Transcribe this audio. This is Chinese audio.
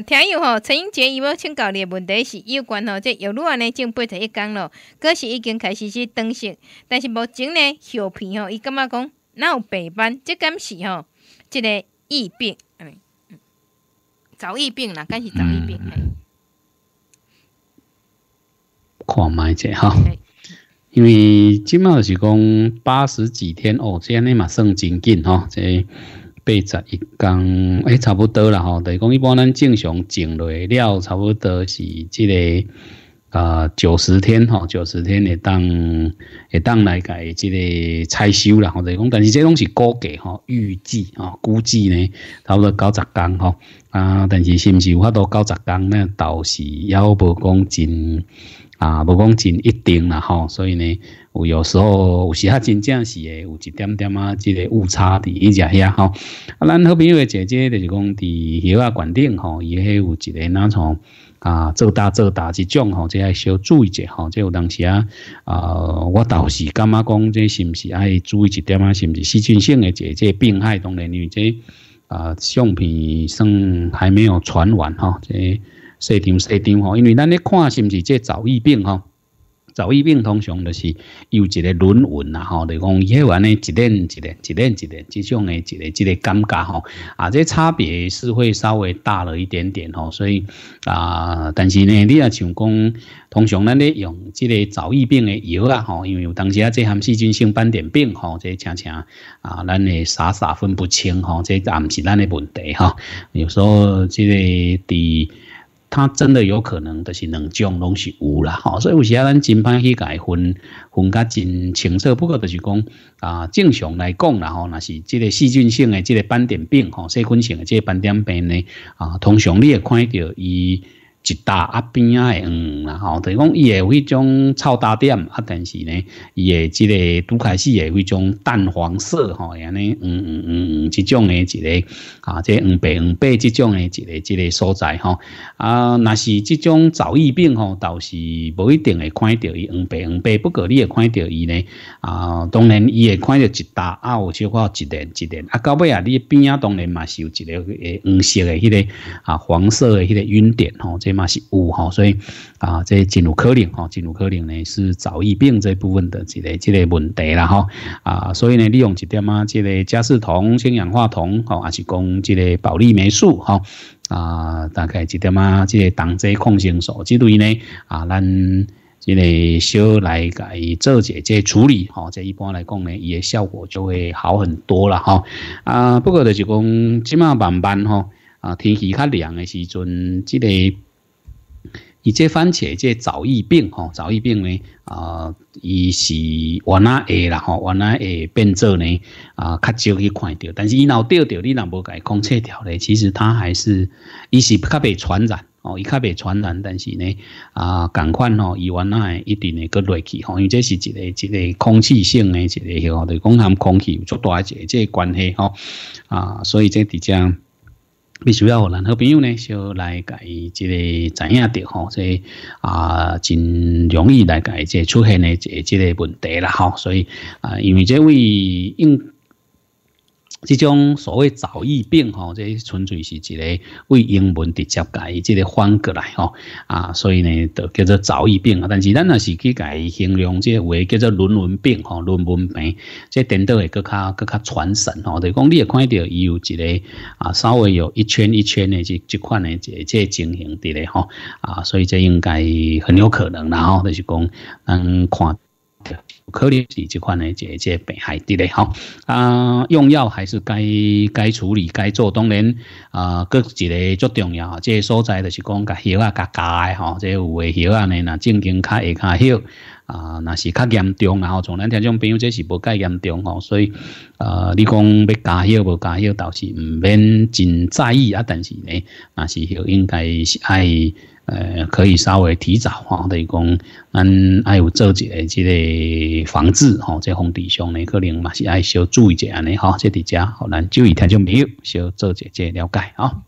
听有吼，陈英杰伊要请教你的问题是有关吼，这尤路安尼种八十一缸咯，可是已经开始去长色，但是目前呢，小片吼伊感觉讲哪有白斑？这敢是吼即个疫病，嗯，早疫病啦，敢是早疫病，看卖者哈，因为今麦是讲八十几天哦，这样尼嘛，算真紧即、这。八十一天，哎，差不多啦吼。等于讲一般，咱正常种类料，差不多是这个啊九十天吼，九十天的当，的当来改这个采收啦。等于讲，但是这东西估计吼，预计啊，估计呢，差不多九十天吼啊。但是是不是有法多九十天呢？倒是要无讲真。啊，无讲真一定啦吼，所以呢，有有时候有时啊，真正是诶，有一点点啊，这个误差的，一家遐吼。啊，咱好朋友姐姐就是讲伫油啊馆顶吼，伊迄有一个那种啊，做大做大一种吼，即爱小注意者吼，即有当时啊，啊，我倒是感觉讲即是毋是爱注意一点啊，是毋是细菌性的姐姐病害？当然，因为这啊，相片算还没有传完吼，这。细场，细场吼，因为咱咧看，是毋是这早疫病吼？早疫病通常就是有一个论文啦吼，就讲伊迄完呢，一连一连一连一连，即种诶，一个一个感觉吼。啊，即差别是会稍微大了一点点吼，所以啊，但是呢，你也想讲，通常咱咧用即个早疫病诶药啊吼，因为有当时啊，即含细菌性斑点病吼，即常常啊，咱咧傻傻分不清吼，即也不是咱诶问题哈。有时候即个伫。它真的有可能，就是两种拢是有啦，吼。所以有时啊，咱真歹去区分，分甲真清楚。不过就是讲啊，正常来讲，然后那是这个细菌性的这个斑点病，吼细菌性的这个斑点病呢，啊，通常你也看到伊。一搭啊边啊的黄啦吼，就是讲伊有迄种臭大点啊，但是呢，伊的即个拄开始有迄种淡黄色吼，安尼黄黄黄黄即种的一个啊，即黄白黄白即种的一个一个所在吼啊，那是即种早疫病吼，倒是无一定会看到伊黄白黄白，不过你会看到伊呢啊，当然伊会看到一搭啊，有小可一点一点啊，到尾啊，你边啊当然嘛是有一个诶黄色的迄个啊黄色的迄个云点吼这。嘛是有吼，所以啊，这进入可能吼，进入可能呢是早疫病这部分的这个这个问题了哈啊，所以呢，利用一点啊，这个加湿酮、氢氧化铜吼，还是讲这个保利霉素吼啊，大概一点啊，这个同济抗生素之类呢啊，咱这个小来改做些这处理吼，这一般来讲呢，伊的效果就会好很多了哈啊，不过就是讲即嘛慢慢吼啊，天气较凉的时阵，这个伊这番茄这早疫病吼，早疫病呢啊，伊是原来会啦吼，原来会变做呢啊，较少去看到，但是伊有钓掉，你若无改空气条咧，其实它还是，伊是较袂传染哦，伊较袂传染，但是呢啊，共款吼，伊原来一定会个落去吼，因为这是一个一个空气性的一个吼，对，讲含空气有足大一个这关系吼啊，所以这伫遮。必须要互咱好朋友呢，先来解这个怎样的吼，即个啊，真容易来解这出现的这这个问题啦吼，所以啊，因为这位应。这种所谓早疫病吼，这纯粹是一个为英文直接改，即个翻过来吼啊，所以呢，就叫做早疫病啊。但是咱也是去改形容这话叫做论文病吼，论文病，这诊断会更加更加传神吼。就讲你也看到，伊有一个啊，稍微有一圈一圈的，这这款的这这情形的嘞吼啊，所以这应该很有可能，然后就是讲嗯看。可能是这款呢，即即病害之嘞，吼啊，用药还是该该处理该做当然啊，搁一个足重要吼，即所在就是讲甲药啊甲加诶吼，即有诶药啊呢，那正经较会加药啊，那是较严重，然后从咱听众朋友即是无介严重吼，所以呃，你讲要加药无加药倒是唔免真在意啊，但是呢，那是药应该是爱。呃，可以稍微提早哈，等于讲，按爱有做一类这个防治吼，在红地上呢，可能嘛是爱需要注意一下呢，哈，这底只好，能就一天就没有，需要做几些了解啊。